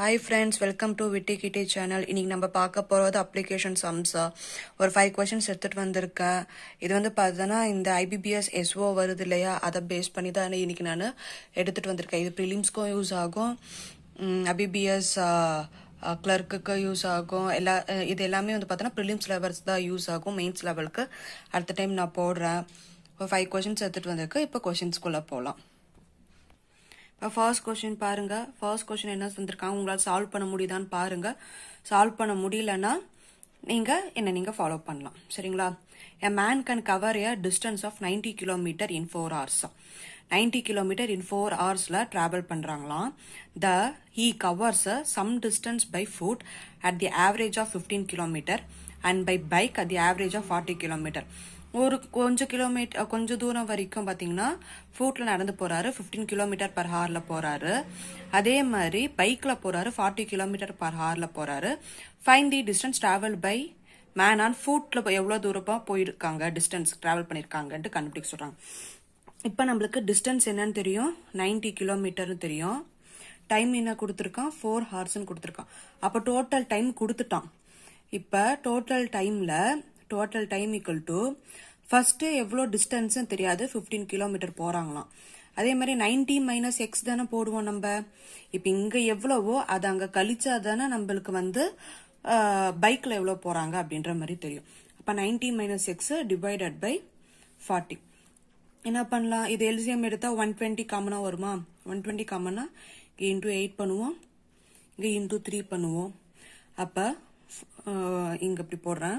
Hi friends welcome to Witty Kitty channel இன்றைக்கி நம்ம பார்க்க போகிறது அப்ளிகேஷன் சம்ஸா ஒரு ஃபைவ் கொஷின்ஸ் எடுத்துகிட்டு வந்திருக்கேன் இது வந்து பார்த்தோன்னா இந்த ஐபிபிஎஸ் எஸ்ஓ வருது இல்லையா அதை பேஸ் பண்ணி தான் இன்றைக்கி நான் எடுத்துகிட்டு வந்திருக்கேன் இது ப்ரிலிம்ஸ்க்கும் யூஸ் ஆகும் ஐபிபிஎஸ் கிளர்க்குக்கு யூஸ் ஆகும் எல்லா இது எல்லாமே வந்து பார்த்தோன்னா ப்ரிலிம்ஸ் லெவல்ஸ் தான் யூஸ் ஆகும் மெயின்ஸ் லெவலுக்கு அடுத்த டைம் நான் போடுறேன் ஒரு ஃபைவ் கொஷின்ஸ் எடுத்துகிட்டு வந்திருக்கேன் இப்போ கொஷின்ஸ்குள்ளே போகலாம் ஃபர்ஸ்ட் கொஷின் பாருங்க ஃபர்ஸ்ட் கொஷின் என்ன தந்திருக்காங்க உங்களால் சால்வ் பண்ண முடியுதான்னு பாருங்க சால்வ் பண்ண முடியலன்னா நீங்க என்ன நீங்க ஃபாலோ பண்ணலாம் சரிங்களா a man can cover a distance of ninety kilometre in four hours ninety kilometre in four ஹவர்ஸில் ட்ராவல் பண்றாங்களாம் the he covers some distance by foot at the average of fifteen kilometre and by bike at the average of forty kilometre ஒரு கொஞ்சம் kilometre கொஞ்சம் தூரம் வரைக்கும் பார்த்தீங்கன்னா ஃபூட்டில் நடந்து போகிறாரு ஃபிஃப்டீன் கிலோமீட்டர் பர் ஹாரில் போகிறாரு அதே மாதிரி பைக்கில் போகிறாரு ஃபார்ட்டி கிலோமீட்டர் பர் ஹாரில் போகிறாரு fine the distance travel by man on ஃபூட்டில் எவ்வளோ தூரமாக போயிருக்காங்க டிஸ்டன்ஸ் ட்ராவல் பண்ணியிருக்காங்கன்ட்டு கண்டுபிடிக்க சொல்கிறாங்க இப்போ நம்மளுக்கு டிஸ்டன்ஸ் என்னன்னு தெரியும் நைன்டி கிலோமீட்டர்னு தெரியும் டைம் என்ன கொடுத்துருக்கான் ஃபோர் ஹார்ஸ்ன்னு கொடுத்துருக்கான் அப்போ டோட்டல் டைம் கொடுத்துட்டான் இப்போ டோட்டல் டைமில் total time equal to first எவ்வளோ டிஸ்டன்ஸும் தெரியாது ஃபிஃப்டீன் கிலோமீட்டர் போகிறாங்களாம் அதே மாதிரி நைன்டி மைனஸ் எக்ஸ் தானே போடுவோம் நம்ம இப்போ இங்கே எவ்வளவோ அதை அங்கே கழிச்சா தானே நம்மளுக்கு வந்து பைக்கில் எவ்வளோ போகிறாங்க அப்படின்ற மாதிரி தெரியும் அப்போ ninety minus x divided by forty என்ன பண்ணலாம் இது எல்சிஎம் எடுத்தால் ஒன் டுவெண்ட்டி காமனாக வருமா ஒன் டுவெண்ட்டி காமனாக இங்கே இன்டூ எயிட் பண்ணுவோம் இங்கே இன்டூ த்ரீ பண்ணுவோம் அப்போ இங்கே இப்படி போடுறேன்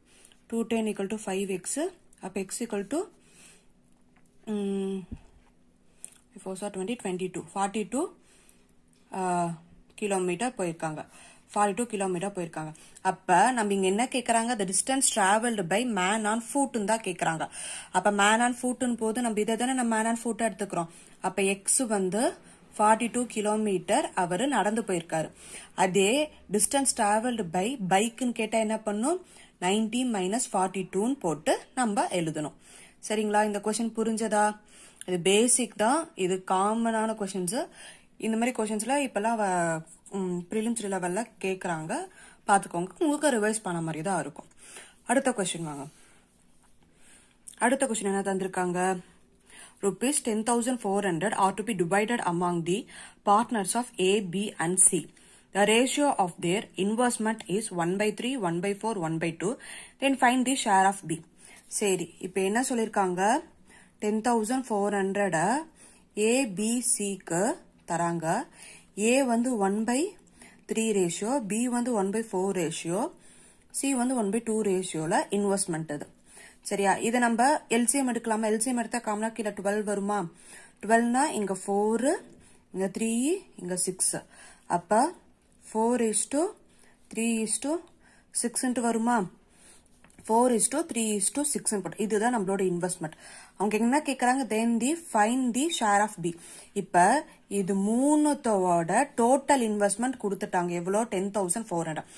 two ten equal to five x அப்போ x equal to four sir twenty twenty two forty two kilometre போயிருக்காங்க ஃபார்ட்டி டூ கிலோமீட்டர் போயிருக்காங்க அப்போ நம்ம இங்கே என்ன கேட்குறாங்க the distance travelled by man on ஃபூட்டுன்னு தான் கேட்குறாங்க அப்போ மேன் ஆன் ஃபுட்டுன்னு போது நம்ம இதை தானே நம்ம மேன் ஆன் ஃபூட்டை எடுத்துக்கிறோம் அப்போ எக்ஸ் வந்து ஃபார்ட்டி டூ கிலோமீட்டர் அவர் நடந்து போயிருக்காரு அதே டிஸ்டன்ஸ் டிராவல்டு பை பைக்குன்னு கேட்டால் என்ன பண்ணும் நைன்டீன் மைனஸ் ஃபார்ட்டி டூன்னு போட்டு நம்ம எழுதணும் சரிங்களா இந்த கொஷின் புரிஞ்சதா இது பேசிக் தான் இது காமனான கொஷின்ஸு இந்த மாதிரி கொஷின்ஸில் இப்போல்லாம் ப்ரிலிம்ஸ் லெவலில் கேட்குறாங்க பார்த்துக்கோங்க உங்களுக்கு ரிவைஸ் பண்ண மாதிரி தான் இருக்கும் அடுத்த கொஷின் வாங்க அடுத்த கொஷின் என்ன தந்திருக்காங்க rupees 10,400 are to be divided among the partners of A, B and C. The ratio of their investment is 1 by 3, 1 by 4, 1 by 2. Then find the share of B. சரி, இப்போ என்ன சொல்லிருக்காங்க 10,400 A, B, C க்கு தராங்க. A வந்து 1 by 3 ratio, B வந்து 1 by 4 ratio, C வந்து 1 by 2 ratioல investment இது. சரியா இதை நம்ம எல்சிஎம் எடுக்கலாமா எல்சிஎம் எடுத்தா காமனா கீழே டுவெல் வருமா டுவெல்னா இங்க ஃபோரு இங்க த்ரீ இங்க சிக்ஸ் அப்ப four is two three is two சிக்ஸ்ன்ட்டு வருமா four is two three is two six இதுதான் நம்மளோட இன்வெஸ்ட்மெண்ட் அவங்க என்ன கேட்குறாங்க then the fine the share of B இப்போ இது மூணுத்தோட டோட்டல் இன்வெஸ்ட்மெண்ட் கொடுத்துட்டாங்க எவ்வளோ டென் தௌசண்ட் ஃபோர் ஹண்ட்ரட்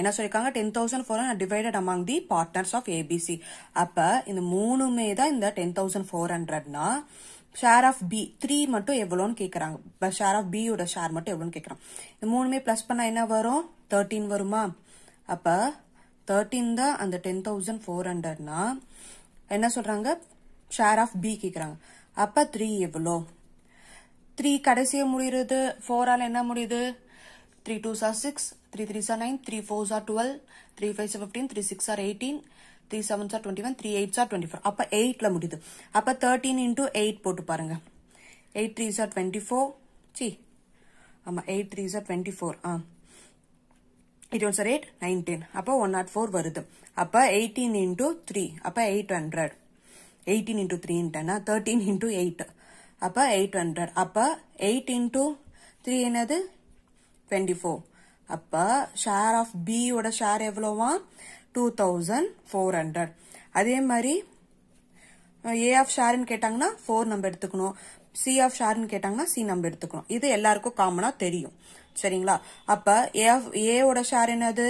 என்ன சொல்லியிருக்காங்க ten thousand four hundred divided among the partners of ABC அப்போ இந்த மூணுமே தான் இந்த டென் தௌசண்ட் ஃபோர் ஹண்ட்ரட்னா ஷேர் ஆஃப் பி த்ரீ மட்டும் எவ்வளோன்னு கேட்குறாங்க இப்போ ஷேர் ஆஃப் பியோட ஷேர் மட்டும் எவ்வளோன்னு கேட்குறான் இந்த மூணுமே ப்ளஸ் பண்ணால் என்ன வரும் தேர்ட்டீன் வருமா அப்போ தேர்ட்டீன் தான் அந்த டென் தௌசண்ட் ஃபோர் ஹண்ட்ரட்னா என்ன சொல்கிறாங்க ஷேர் ஆஃப் பி கேட்குறாங்க அப்போ த்ரீ எவ்வளோ த்ரீ கடைசியாக முடிகிறது ஃபோரால் என்ன முடியுது three two sir six three 3s are nine three 4s are 12, three 5s are fifteen three six are eighteen three sevens are twenty one three eights are twenty four அப்போ எயிட்டில் முடியுது அப்போ தேர்ட்டீன் இன்டூ எயிட் போட்டு பாருங்க eight three sir twenty four C ஆமாம் eight three are twenty four ஆ இருபது sir eight ten அப்போ ஒன் நாட் ஃபோர் வருது அப்போ எயிட்டீன் இன்டூ த்ரீ அப்போ எயிட் ஹண்ட்ரட் எயிட்டீன் இன்ட்டு த்ரீன்ட்டேன்னா தேர்ட்டீன் இன்டூ எயிட் அப்போ எயிட் ஹண்ட்ரட் அப்போ எயிட் இன்ட்டு த்ரீ என்னது டுவெண்ட்டி ஃபோர் அப்போ ஷேர் ஆஃப் பியோட ஷேர் எவ்வளோவா டூ தௌசண்ட் ஃபோர் ஹண்ட்ரட் அதே மாதிரி ஏ ஆஃப் ஷேர்னு கேட்டாங்கன்னா ஃபோர் நம்பர் எடுத்துக்கணும் சி ஆஃப் ஷேர்னு கேட்டாங்கன்னா சி நம்பர் எடுத்துக்கணும் இது எல்லாருக்கும் காமனாக தெரியும் சரிங்களா அப்போ ஏ ஆஃப் ஏவோட ஷேர் என்னது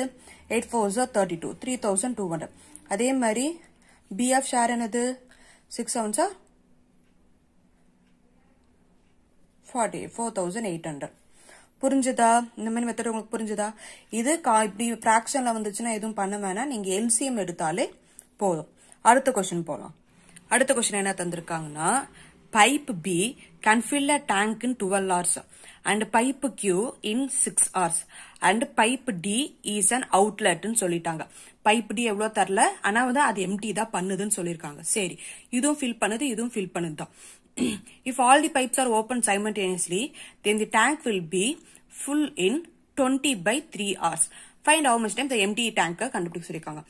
eight four thirty two three thousand two hundred அதே மாதிரி பி ஆஃப் ஷேர் என்னது six seven forty four thousand eight hundred புரிஞ்சுதா இந்த மாதிரி மெத்தட் உங்களுக்கு புரிஞ்சுதா இது இப்படி பிராக்ஷன்ல வந்துச்சுன்னா எதுவும் பண்ண வேணாம் நீங்க எல்சிஎம் எடுத்தாலே போதும் அடுத்த கொஸ்டின் போகலாம் அடுத்த கொஸ்டின் என்ன தந்திருக்காங்கன்னா pipe P can fill a tank in twelve hours and pipe Q in six hours and pipe T is an அவுட்லெட்னு சொல்லிட்டாங்க பைப் டி எவ்வளோ தரல ஆனால் வந்து அது எம்டி தான் பண்ணுதுன்னு சொல்லியிருக்காங்க சரி இதுவும் ஃபில் பண்ணுது இதுவும் ஃபில் பண்ணுது தான் if all the pipes are open simultaneously, then the tank will be full in 20 by 3 hours. Find how much time இந்த எம்டி டேங்க்கை e கண்டுபிடிக்க சொல்லியிருக்காங்க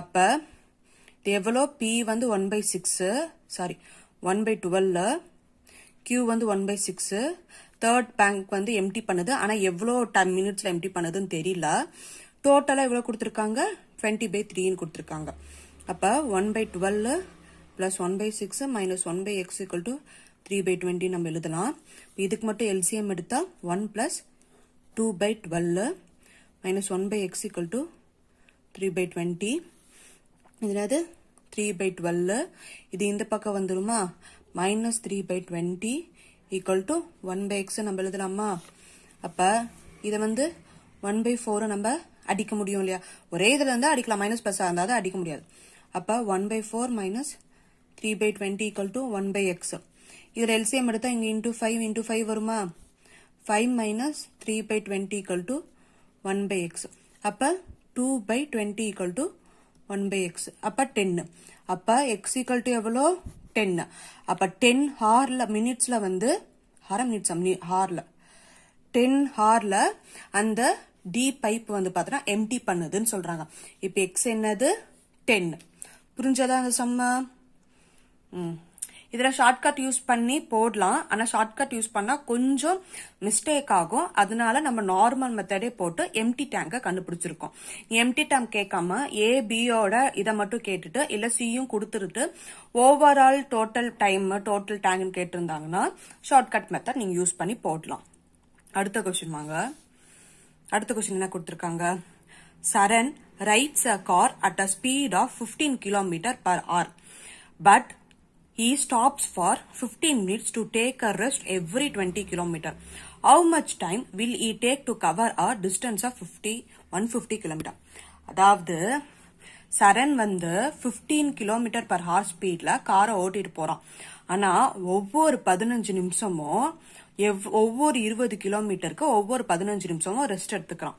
அப்போ இது எவ்வளோ பி வந்து one by six sorry one by டுவெல்ல கியூ வந்து one by six third bank வந்து எம்டி e பண்ணுது ஆனால் எவ்வளோ டைம் மினிட்ஸில் எம்டி பண்ணுதுன்னு தெரியல டோட்டலாக எவ்வளோ கொடுத்துருக்காங்க டுவெண்ட்டி பை த்ரீன்னு கொடுத்துருக்காங்க அப்போ one by twelve plus one by six minus one by x equal to three by twenty நம்ம எழுதலாம் இதுக்கு மட்டும் எல்சிஎம் எடுத்தால் one plus two by twelve minus one by x equal to three by twenty இதாவது three by twelve இது இந்த பக்கம் வந்துருமா minus three by twenty equal to one by எக்ஸை நம்ம எழுதலாமா அப்போ இதை வந்து ஒன் பை ஃபோரை நம்ம அடிக்க முடியும் இல்லையா ஒரே இதில் இருந்தால் அடிக்கலாம் மைனஸ் ப்ளஸ்ஸாக இருந்தால் தான் அடிக்க முடியாது அப்போ one by four minus three by twenty equal to one by x இதில் LCM எடுத்தால் இங்கே இன்டூ ஃபைவ் இன்டூ ஃபைவ் வருமா five minus three by twenty equal to one by x அப்போ two by 20 equal to one by x அப்போ டென்னு அப்போ X equal to எவ்வளோ டென்னு அப்போ டென் ஹாரில் மினிட்ஸில் வந்து ஹார மினிட்ஸ் ஹாரில் டென் ஹாரில் அந்த டி பைப் வந்து பார்த்தோன்னா எம்டி பண்ணுதுன்னு சொல்கிறாங்க இப்போ எக்ஸ் என்னது 10. புரிஞ்சதா அந்த சம்மா இதில் ஷார்ட்கட் யூஸ் பண்ணி போடலாம் ஆனால் ஷார்ட்கட் யூஸ் பண்ணால் கொஞ்சம் மிஸ்டேக் ஆகும் அதனால நம்ம நார்மல் மெத்தடே போட்டு எம்டி டேங்கை கண்டுபிடிச்சிருக்கோம் எம்டி டேங்க் கேட்காம ஏ பியோட இதை மட்டும் கேட்டுட்டு இல்லை சியும் கொடுத்துருட்டு ஓவரால் டோட்டல் டைம் டோட்டல் டேங்க்னு கேட்டிருந்தாங்கன்னா ஷார்ட்கட் மெத்தட் நீங்கள் யூஸ் பண்ணி போடலாம் அடுத்த கொஸ்டின் வாங்க அடுத்த கொஸ்டின் என்ன கொடுத்துருக்காங்க Charan rides a car at a speed of fifteen kilometre per hour but he stops for 15 minutes to take a rest every 20 kilometer. How much time will he take to cover a distance of 50, 150 kilometer? அதாவது சரண் வந்து fifteen kilometre per hour ஸ்பீடில் காரை ஓட்டிட்டு போகிறான் ஆனால் ஒவ்வொரு பதினஞ்சு நிமிஷமும் எவ் ஒவ்வொரு இருபது கிலோமீட்டருக்கு ஒவ்வொரு பதினஞ்சு நிமிஷமும் ரெஸ்ட் எடுத்துக்கிறான்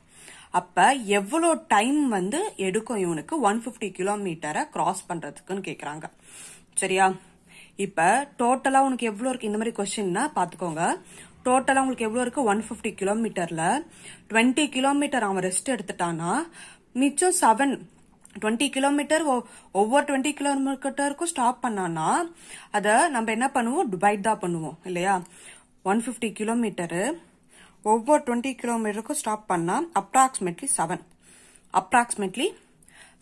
அப்போ எவ்வளோ டைம் வந்து எடுக்கும் இவனுக்கு ஒன் ஃபிஃப்டி கிலோமீட்டரை கிராஸ் பண்ணுறதுக்குன்னு கேட்குறாங்க சரியா இப்ப டோட்டலா உனக்கு எவ்வளவு இருக்கு இந்த மாதிரி கொஸ்டின்னா பாத்துக்கோங்க டோட்டலா உங்களுக்கு எவ்வளவு இருக்கு ஒன் பிப்டி கிலோமீட்டர்ல டுவெண்ட்டி கிலோமீட்டர் அவன் ரெஸ்ட் எடுத்துட்டானா மிச்சம் செவன் டுவெண்ட்டி கிலோமீட்டர் ஒவ்வொரு டுவெண்ட்டி கிலோமீட்டருக்கும் ஸ்டாப் பண்ணானா அதை நம்ம என்ன பண்ணுவோம் டிவைட் தான் பண்ணுவோம் இல்லையா ஒன் ஃபிஃப்டி கிலோமீட்டரு ஒவ்வொரு டுவெண்ட்டி கிலோமீட்டருக்கும் ஸ்டாப் பண்ணால் approximately seven approximately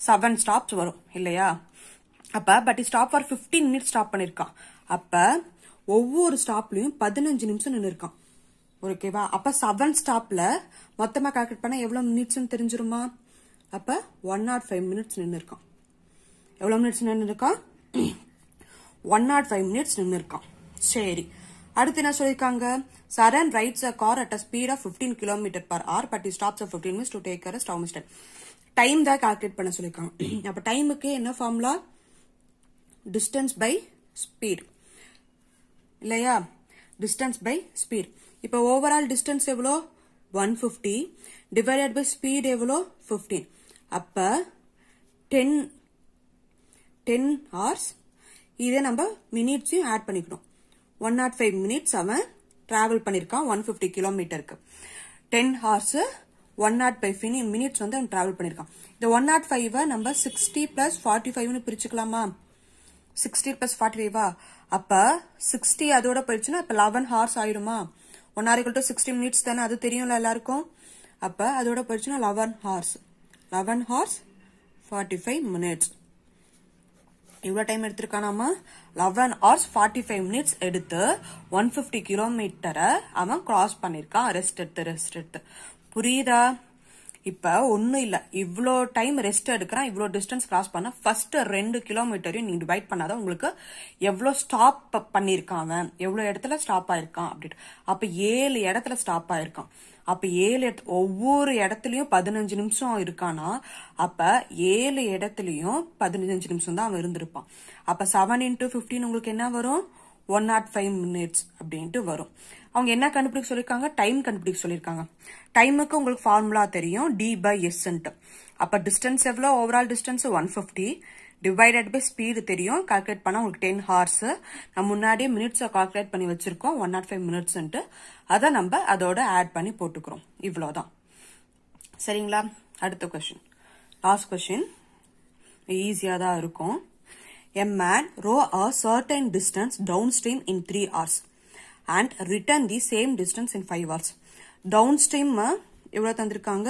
seven stops வரும் இல்லையா அப்போ but stop for fifteen minutes stop பண்ணியிருக்கான் அப்போ ஒவ்வொரு ஸ்டாப்லயும் பதினஞ்சு நிமிஷம் நின்று இருக்கான் ஓகேவா அப்போ செவன் ஸ்டாப்பில் மொத்தமாக கால்குலேட் பண்ண எவ்வளோ மினிட்ஸ் தெரிஞ்சிருமா அப்போ ஒன் நாட் ஃபைவ் மினிட்ஸ் நின்று இருக்கான் எவ்வளோ மினிட்ஸ் நின்று இருக்கான் ஒன் நாட் ஃபைவ் மினிட்ஸ் நின்று இருக்கான் சரி அடுத்து என்ன சொல்லியிருக்காங்க Charan rides a car at a speed of fifteen kilometre per hour but stops of fifteen minutes to take a stop time தான் கால்குலேட் பண்ண சொல்லியிருக்காங்க அப்போ டைமுக்கு என்ன ஃபார்முலா distance by speed இல்லையா distance by speed இப்போ overall distance எவ்வளோ 150 divided by speed எவ்வளோ 15 அப்போ 10 10 hours இதே நம்ம மினிட்ஸையும் ஆட் பண்ணிக்கணும் ஒன் நாட் ஃபைவ் மினிட்ஸ் அவன் டிராவல் பண்ணியிருக்கான் ஒன் ஃபிஃப்டி கிலோமீட்டருக்கு ten hours one nought minutes வந்து அவன் பணிருக்காம். பண்ணியிருக்கான் இந்த ஒன் நாட் ஃபைவை 45 சிக்ஸ்டி பிளஸ் ஃபார்ட்டி ஃபைவ்னு பிரிச்சுக்கலாமா சிக்ஸ்டி பிளஸ் ஃபார்ட்டி ஃபைவா அப்போ சிக்ஸ்டி அதோட போயிடுச்சுன்னா இப்போ லெவன் ஹார்ஸ் ஆயிருமா one hour to sixty minutes தானே அது தெரியும்ல எல்லாருக்கும் அப்போ அதோட போயிடுச்சுன்னா eleven hours eleven hours forty five minutes இவ்வளோ டைம் எடுத்திருக்கானாமா eleven hours forty five minutes எடுத்து ஒன் ஃபிஃப்டி கிலோமீட்டரை அவன் கிராஸ் பண்ணியிருக்கான் ரெஸ்ட் எடுத்து ரெஸ்ட் எடுத்து புரியுதா இப்போ ஒன்றும் இல்லை இவ்வளோ டைம் ரெஸ்ட் எடுக்கிறான் இவ்வளோ டிஸ்டன்ஸ் கிராஸ் பண்ண ஃபர்ஸ்ட் ரெண்டு கிலோமீட்டரையும் நீங்கள் டிவைட் பண்ணாதான் உங்களுக்கு எவ்வளோ ஸ்டாப் பண்ணியிருக்காங்க எவ்வளோ இடத்துல ஸ்டாப் ஆயிருக்கான் அப்படின்ட்டு அப்போ ஏழு இடத்துல ஸ்டாப் ஆயிருக்கான் அப்போ ஏழு இடத்து ஒவ்வொரு இடத்துலையும் பதினஞ்சு நிமிஷம் இருக்கானா அப்போ ஏழு இடத்துலையும் பதினஞ்சு நிமிஷம் தான் அவன் இருந்திருப்பான் அப்போ செவன் இன்டூ ஃபிஃப்டின் உங்களுக்கு என்ன வரும் ஒன் நாட் ஃபைவ் மினிட்ஸ் அப்படின்ட்டு வரும் அவங்க என்ன கண்டுபிடிக்க சொல்லியிருக்காங்க டைம் கண்டுபிடிக்க சொல்லியிருக்காங்க டைமுக்கு உங்களுக்கு ஃபார்முலா தெரியும் டி பை எஸ் அப்போ டிஸ்டன்ஸ் எவ்வளோ overall distance one fifty divided by speed தெரியும் கால்குலேட் பண்ணால் உங்களுக்கு டென் ஹார்ஸ் நம்ம முன்னாடியே மினிட்ஸை கால்குலேட் பண்ணி வச்சுருக்கோம் ஒன் நாட் oh ஃபைவ் மினிட்ஸ்ன்ட்டு அதை நம்ம அதோட ஆட் பண்ணி போட்டுக்கிறோம் இவ்வளோதான் சரிங்களா அடுத்த கொஷின் லாஸ்ட் கொஷின் ஈஸியாக தான் இருக்கும் man row a certain distance downstream in three hours and return the same distance in 5 hours. Downstream uh, எவ்வளோ தந்திருக்காங்க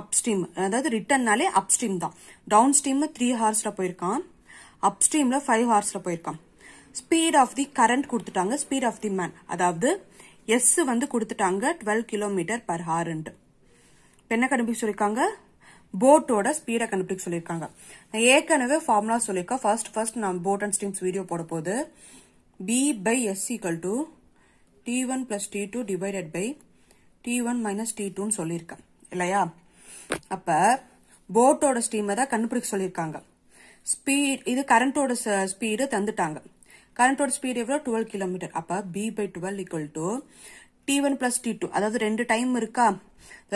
upstream, அதாவது நாலே upstream தான் டவுன் ஸ்ட்ரீம் த்ரீ ஹார்ஸில் போயிருக்கான் அப்ஸ்ட்ரீமில் ஃபைவ் ஹார்ஸில் போயிருக்கான் ஸ்பீட் ஆஃப் தி கரண்ட் கொடுத்துட்டாங்க ஸ்பீட் ஆஃப் தி மேன் அதாவது S வந்து கொடுத்துட்டாங்க டுவெல் கிலோமீட்டர் பர் hour இப்போ என்ன கண்டுபிடிக்க சொல்லியிருக்காங்க போட்டோட ஸ்பீடை கண்டுபிடிக்க சொல்லியிருக்காங்க நான் ஏற்கனவே formula சொல்லியிருக்கேன் ஃபர்ஸ்ட் first நான் போட் அண்ட் streams வீடியோ போட B by S equal to T1 plus T2 divided by T1 minus T2 சொல்லிருக்காம். இல்லையா அப்ப போட்டோட ஸ்டீமரை கண்டுபிடிக்க சொல்லிருக்காங்க ஸ்பீட் இது கரண்டோட ஸ்பீடு தந்துட்டாங்க கரண்டோட ஸ்பீடு எவ்வளோ டுவெல் கிலோமீட்டர் அப்போ B by twelve equal to T one T2. T two அதாவது ரெண்டு டைம் இருக்கா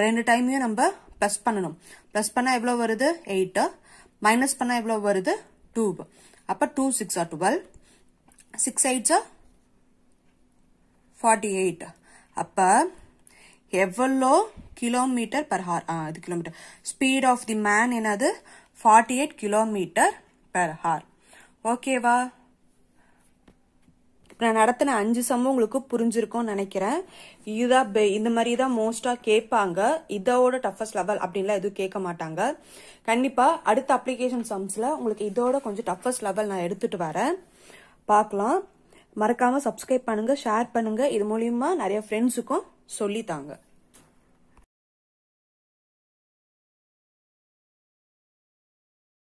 ரெண்டு டைமையும் நம்ம ப்ளஸ் பண்ணணும் ப்ளஸ் பண்ணால் எவ்வளோ வருது 8. மைனஸ் பண்ணால் எவ்வளோ வருது டூ அப்போ two six are twelve six எயிட்ஸா ஃபார்ட்டி எயிட் அப்போ எவ்வளோ கிலோமீட்டர் பர் ஹார் ஆ அது kilometre speed of the man என்னது forty eight kilometre per hour ஓகேவா நான் நடத்தின அஞ்சு சம்பவம் உங்களுக்கு புரிஞ்சிருக்கும்னு நினைக்கிறேன் இதுதான் இந்த மாதிரி தான் மோஸ்ட்டாக கேட்பாங்க இதோட டஃபஸ்ட் லெவல் அப்படின்லாம் எதுவும் கேட்க மாட்டாங்க கண்டிப்பாக அடுத்த அப்ளிகேஷன் சம்ஸில் உங்களுக்கு இதோட கொஞ்சம் டஃபஸ்ட் லெவல் நான் எடுத்துகிட்டு வரேன் பார்க்கலாம் மறக்காமல் சப்ஸ்கிரைப் பண்ணுங்கள் ஷேர் பண்ணுங்கள் இது மூலியமா நிறைய ஃப்ரெண்ட்ஸுக்கும் சொல்லித்தாங்க